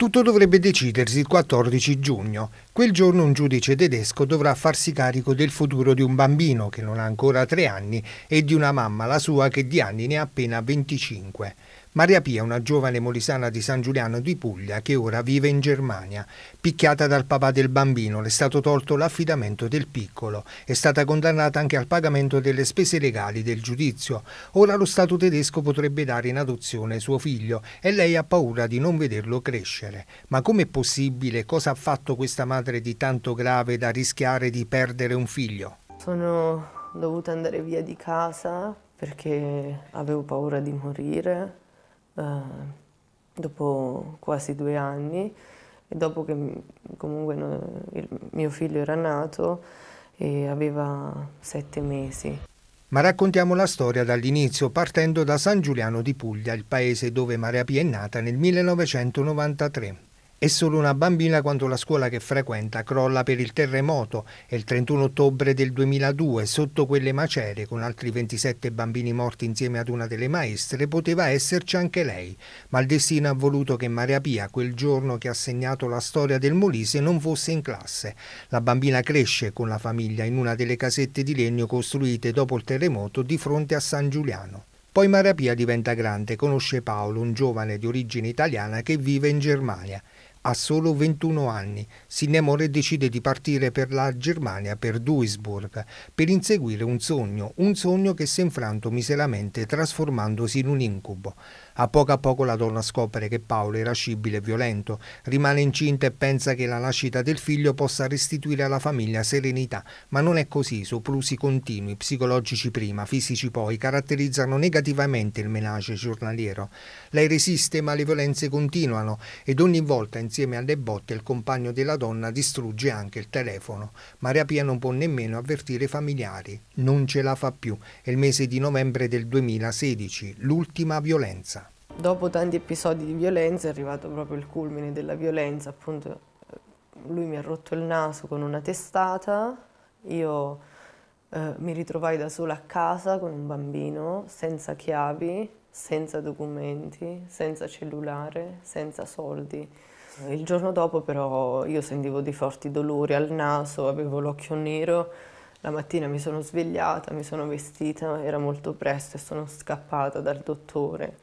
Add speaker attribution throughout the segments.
Speaker 1: Tutto dovrebbe decidersi il 14 giugno. Quel giorno un giudice tedesco dovrà farsi carico del futuro di un bambino che non ha ancora tre anni e di una mamma, la sua, che di anni ne ha appena 25. Maria Pia, una giovane molisana di San Giuliano di Puglia che ora vive in Germania. Picchiata dal papà del bambino, le è stato tolto l'affidamento del piccolo. È stata condannata anche al pagamento delle spese legali del giudizio. Ora lo Stato tedesco potrebbe dare in adozione suo figlio e lei ha paura di non vederlo crescere. Ma com'è possibile? Cosa ha fatto questa madre di tanto grave da rischiare di perdere un figlio?
Speaker 2: Sono dovuta andare via di casa perché avevo paura di morire eh, dopo quasi due anni e dopo che mm, comunque no, il mio figlio era nato e aveva sette mesi.
Speaker 1: Ma raccontiamo la storia dall'inizio, partendo da San Giuliano di Puglia, il paese dove Maria Pia è nata nel 1993. È solo una bambina quando la scuola che frequenta crolla per il terremoto è il 31 ottobre del 2002 sotto quelle macerie con altri 27 bambini morti insieme ad una delle maestre poteva esserci anche lei, ma il destino ha voluto che Maria Pia quel giorno che ha segnato la storia del Molise non fosse in classe. La bambina cresce con la famiglia in una delle casette di legno costruite dopo il terremoto di fronte a San Giuliano. Poi Maria Pia diventa grande, conosce Paolo, un giovane di origine italiana che vive in Germania. Ha solo 21 anni, Sinemore decide di partire per la Germania, per Duisburg, per inseguire un sogno, un sogno che si è infranto miseramente trasformandosi in un incubo. A poco a poco la donna scopre che Paolo è irascibile e violento, rimane incinta e pensa che la nascita del figlio possa restituire alla famiglia serenità, ma non è così, soprusi continui, psicologici prima, fisici poi, caratterizzano negativamente il menage giornaliero. Lei resiste ma le violenze continuano ed ogni volta insieme alle botte il compagno della donna distrugge anche il telefono. Maria Pia non può nemmeno avvertire i familiari, non ce la fa più, è il mese di novembre del 2016, l'ultima violenza
Speaker 2: dopo tanti episodi di violenza è arrivato proprio il culmine della violenza, appunto eh, lui mi ha rotto il naso con una testata, io eh, mi ritrovai da sola a casa con un bambino, senza chiavi, senza documenti, senza cellulare, senza soldi. Il giorno dopo però io sentivo dei forti dolori al naso, avevo l'occhio nero, la mattina mi sono svegliata, mi sono vestita, era molto presto e sono scappata dal dottore.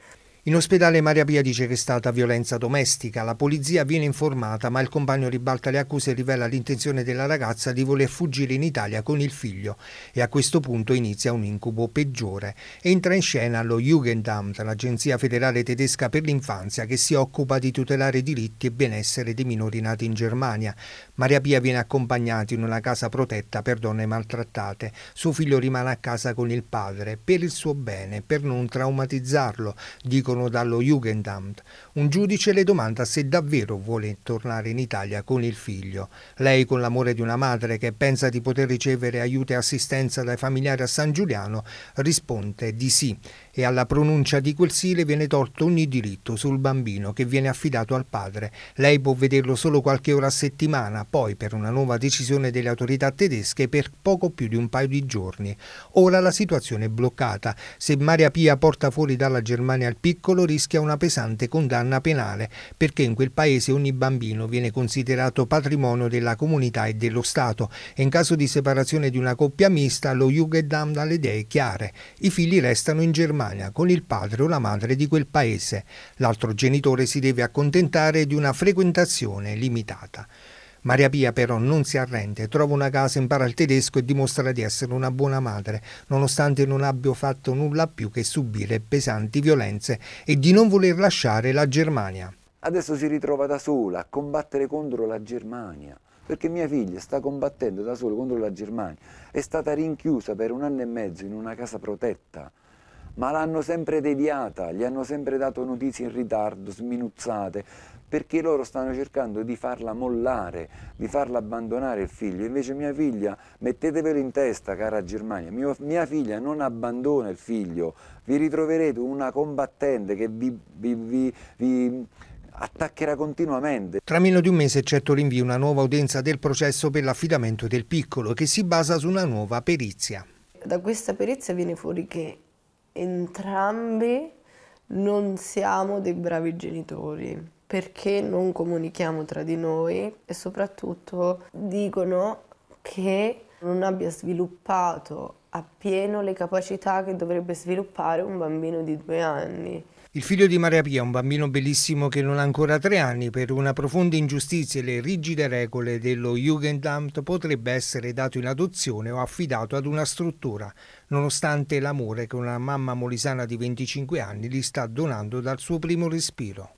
Speaker 1: In ospedale Maria Pia dice che è stata violenza domestica, la polizia viene informata ma il compagno ribalta le accuse e rivela l'intenzione della ragazza di voler fuggire in Italia con il figlio e a questo punto inizia un incubo peggiore. Entra in scena lo Jugendamt, l'agenzia federale tedesca per l'infanzia che si occupa di tutelare i diritti e benessere dei minori nati in Germania. Maria Pia viene accompagnata in una casa protetta per donne maltrattate. Suo figlio rimane a casa con il padre per il suo bene, per non traumatizzarlo, dicono provengono dallo Jugendamt. Un giudice le domanda se davvero vuole tornare in Italia con il figlio. Lei, con l'amore di una madre che pensa di poter ricevere aiuto e assistenza dai familiari a San Giuliano, risponde di sì e alla pronuncia di quel sì le viene tolto ogni diritto sul bambino che viene affidato al padre. Lei può vederlo solo qualche ora a settimana, poi per una nuova decisione delle autorità tedesche per poco più di un paio di giorni. Ora la situazione è bloccata. Se Maria Pia porta fuori dalla Germania il piccolo, piccolo rischia una pesante condanna penale, perché in quel paese ogni bambino viene considerato patrimonio della comunità e dello Stato e in caso di separazione di una coppia mista lo Jugendamt dalle idee chiare. I figli restano in Germania con il padre o la madre di quel paese. L'altro genitore si deve accontentare di una frequentazione limitata. Maria Pia però non si arrende, trova una casa, impara il tedesco e dimostra di essere una buona madre, nonostante non abbia fatto nulla più che subire pesanti violenze e di non voler lasciare la Germania. Adesso si ritrova da sola a combattere contro la Germania, perché mia figlia sta combattendo da sola contro la Germania, è stata rinchiusa per un anno e mezzo in una casa protetta, ma l'hanno sempre deviata, gli hanno sempre dato notizie in ritardo, sminuzzate, perché loro stanno cercando di farla mollare, di farla abbandonare il figlio. Invece mia figlia, mettetevelo in testa, cara Germania, mio, mia figlia non abbandona il figlio, vi ritroverete una combattente che vi, vi, vi, vi attaccherà continuamente. Tra meno di un mese eccetto l'invio una nuova udienza del processo per l'affidamento del piccolo che si basa su una nuova perizia.
Speaker 2: Da questa perizia viene fuori che entrambi non siamo dei bravi genitori perché non comunichiamo tra di noi e soprattutto dicono che non abbia sviluppato appieno le capacità che dovrebbe sviluppare un bambino di due anni.
Speaker 1: Il figlio di Maria Pia, un bambino bellissimo che non ha ancora tre anni, per una profonda ingiustizia e le rigide regole dello Jugendamt potrebbe essere dato in adozione o affidato ad una struttura, nonostante l'amore che una mamma molisana di 25 anni gli sta donando dal suo primo respiro.